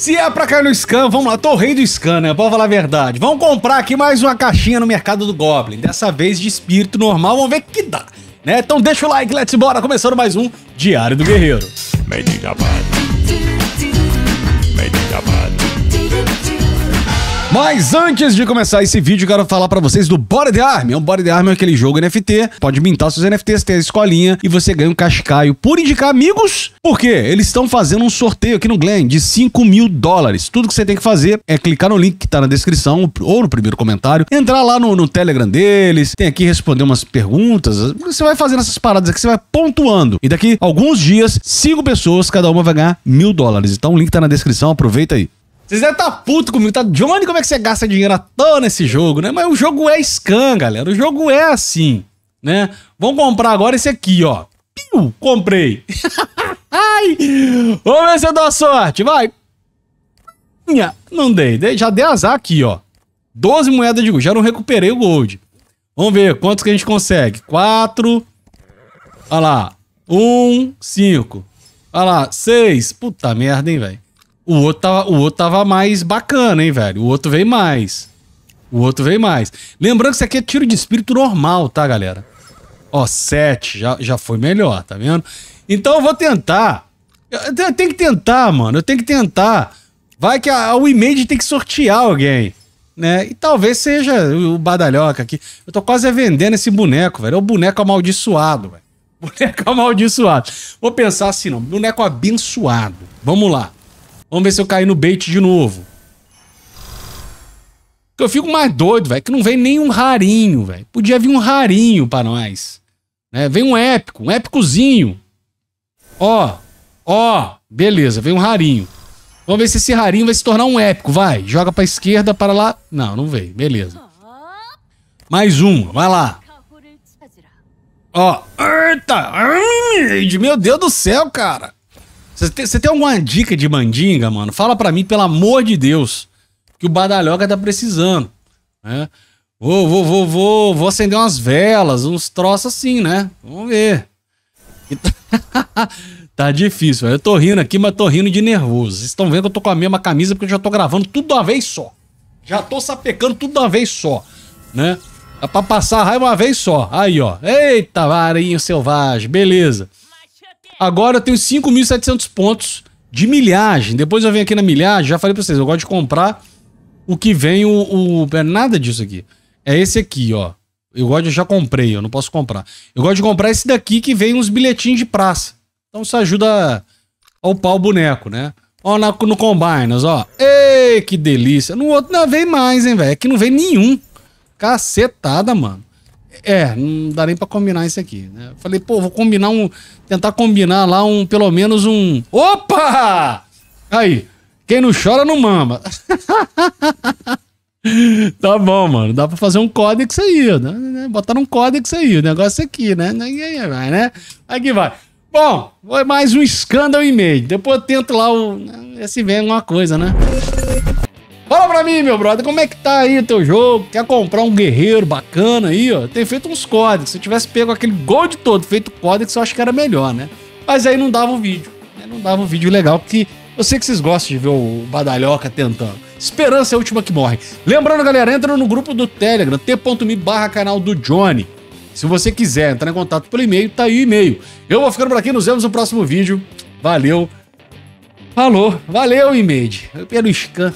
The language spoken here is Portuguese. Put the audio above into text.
Se é pra cair no scan, vamos lá, tô rei do scan, né? Vamos falar a verdade. Vamos comprar aqui mais uma caixinha no mercado do Goblin, dessa vez de espírito normal, vamos ver o que dá, né? Então deixa o like, let's bora, começando mais um Diário do Guerreiro. Menina, Mas antes de começar esse vídeo, quero falar para vocês do Body the Army. É um Body the Army é aquele jogo NFT, pode mintar seus NFTs, tem a escolinha e você ganha um cascaio por indicar amigos. Por quê? Eles estão fazendo um sorteio aqui no Glen de 5 mil dólares. Tudo que você tem que fazer é clicar no link que tá na descrição ou no primeiro comentário, entrar lá no, no Telegram deles, tem aqui responder umas perguntas. Você vai fazendo essas paradas aqui, você vai pontuando. E daqui alguns dias, cinco pessoas, cada uma vai ganhar mil dólares. Então o link tá na descrição, aproveita aí. Vocês devem estar tá puto comigo, tá? Johnny, como é que você gasta dinheiro à toa nesse jogo, né? Mas o jogo é scan, galera. O jogo é assim, né? Vamos comprar agora esse aqui, ó. Piu, comprei. Ai! Vamos ver se eu dou a sorte, vai. Não dei. Já dei azar aqui, ó. 12 moedas de gold. Já não recuperei o gold. Vamos ver quantos que a gente consegue. 4. Olha lá. 1, 5. Olha lá. 6. Puta merda, hein, velho. O outro tava, o outro tava mais bacana, hein, velho? O outro veio mais. O outro veio mais. Lembrando que isso aqui é tiro de espírito normal, tá, galera? Ó, sete já, já foi melhor, tá vendo? Então eu vou tentar. Eu, eu tenho que tentar, mano. Eu tenho que tentar. Vai que a, a Wimage tem que sortear alguém, né? E talvez seja o Badalhoca aqui. Eu tô quase vendendo esse boneco, velho. É o boneco amaldiçoado, velho. Boneco amaldiçoado. Vou pensar assim, não. Boneco abençoado. Vamos lá. Vamos ver se eu caí no bait de novo. Eu fico mais doido, velho, que não vem nenhum rarinho, velho. Podia vir um rarinho para nós. Né? Vem um épico, um épicozinho. Ó, ó, beleza, vem um rarinho. Vamos ver se esse rarinho vai se tornar um épico, vai. Joga pra esquerda, para lá. Não, não veio, beleza. Mais um, vai lá. Ó, eita, meu Deus do céu, cara. Você tem, alguma dica de mandinga, mano? Fala para mim, pelo amor de Deus, que o Badalhoca tá precisando, né? Vou, vou, vou, vou, vou acender umas velas, uns troços assim, né? Vamos ver. tá difícil, eu tô rindo aqui, mas tô rindo de nervoso. Vocês estão vendo que eu tô com a mesma camisa porque eu já tô gravando tudo de uma vez só. Já tô sapecando tudo de uma vez só, né? É pra passar a raiva uma vez só. Aí, ó. Eita, varinho selvagem. Beleza. Agora eu tenho 5.700 pontos de milhagem. Depois eu venho aqui na milhagem, já falei pra vocês, eu gosto de comprar o que vem o, o... É nada disso aqui. É esse aqui, ó. Eu gosto, eu já comprei, eu não posso comprar. Eu gosto de comprar esse daqui que vem uns bilhetinhos de praça. Então isso ajuda a upar o boneco, né? Ó, na, no Combiners, ó. Ei, que delícia. No outro não vem mais, hein, velho. Aqui é não vem nenhum. Cacetada, mano. É, não dá nem pra combinar isso aqui. Né? Falei, pô, vou combinar um. Tentar combinar lá um, pelo menos um. Opa! Aí, quem não chora não mama. tá bom, mano. Dá pra fazer um códex aí, né? né Botar um códex aí, o negócio é aqui, né? Vai, né? Aqui vai. Bom, foi mais um escândalo e meio. Depois eu tento lá o. Né, se vem alguma coisa, né? Fala pra mim, meu brother, como é que tá aí o teu jogo? Quer comprar um guerreiro bacana aí, ó? Tem feito uns códigos. Se eu tivesse pego aquele gold todo, feito código, eu acho que era melhor, né? Mas aí não dava o vídeo. Né? Não dava o vídeo legal, porque eu sei que vocês gostam de ver o Badalhoca tentando. Esperança é a última que morre. Lembrando, galera, entra no grupo do Telegram, t.me barra canal do Johnny. Se você quiser entrar em contato pelo e-mail, tá aí o e-mail. Eu vou ficando por aqui, nos vemos no próximo vídeo. Valeu. Falou. Valeu, e-mail. Pelo scan.